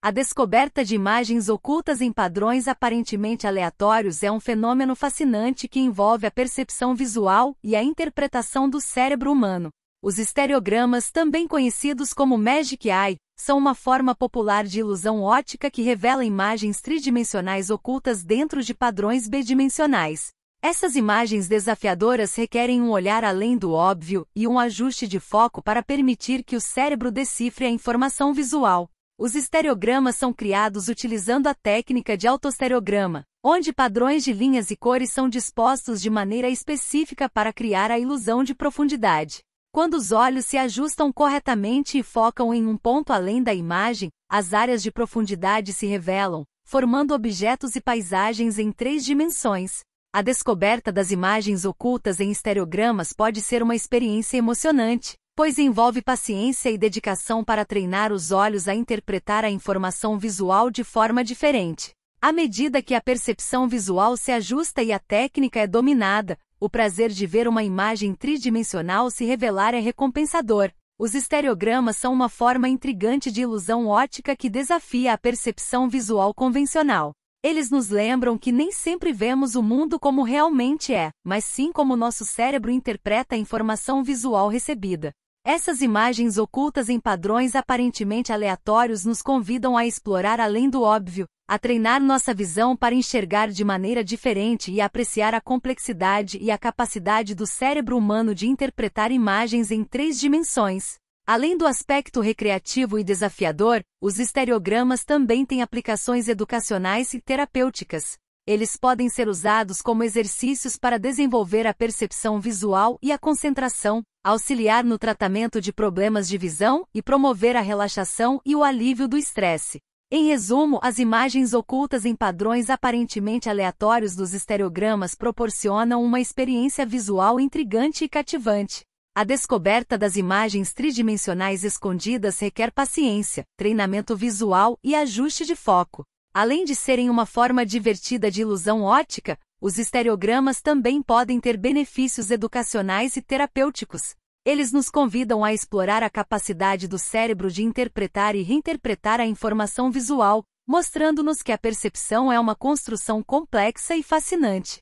A descoberta de imagens ocultas em padrões aparentemente aleatórios é um fenômeno fascinante que envolve a percepção visual e a interpretação do cérebro humano. Os estereogramas, também conhecidos como Magic Eye, são uma forma popular de ilusão ótica que revela imagens tridimensionais ocultas dentro de padrões bidimensionais. Essas imagens desafiadoras requerem um olhar além do óbvio e um ajuste de foco para permitir que o cérebro decifre a informação visual. Os estereogramas são criados utilizando a técnica de autoestereograma, onde padrões de linhas e cores são dispostos de maneira específica para criar a ilusão de profundidade. Quando os olhos se ajustam corretamente e focam em um ponto além da imagem, as áreas de profundidade se revelam, formando objetos e paisagens em três dimensões. A descoberta das imagens ocultas em estereogramas pode ser uma experiência emocionante, pois envolve paciência e dedicação para treinar os olhos a interpretar a informação visual de forma diferente. À medida que a percepção visual se ajusta e a técnica é dominada, o prazer de ver uma imagem tridimensional se revelar é recompensador. Os estereogramas são uma forma intrigante de ilusão ótica que desafia a percepção visual convencional. Eles nos lembram que nem sempre vemos o mundo como realmente é, mas sim como nosso cérebro interpreta a informação visual recebida. Essas imagens ocultas em padrões aparentemente aleatórios nos convidam a explorar além do óbvio, a treinar nossa visão para enxergar de maneira diferente e apreciar a complexidade e a capacidade do cérebro humano de interpretar imagens em três dimensões. Além do aspecto recreativo e desafiador, os estereogramas também têm aplicações educacionais e terapêuticas eles podem ser usados como exercícios para desenvolver a percepção visual e a concentração, auxiliar no tratamento de problemas de visão e promover a relaxação e o alívio do estresse. Em resumo, as imagens ocultas em padrões aparentemente aleatórios dos estereogramas proporcionam uma experiência visual intrigante e cativante. A descoberta das imagens tridimensionais escondidas requer paciência, treinamento visual e ajuste de foco. Além de serem uma forma divertida de ilusão ótica, os estereogramas também podem ter benefícios educacionais e terapêuticos. Eles nos convidam a explorar a capacidade do cérebro de interpretar e reinterpretar a informação visual, mostrando-nos que a percepção é uma construção complexa e fascinante.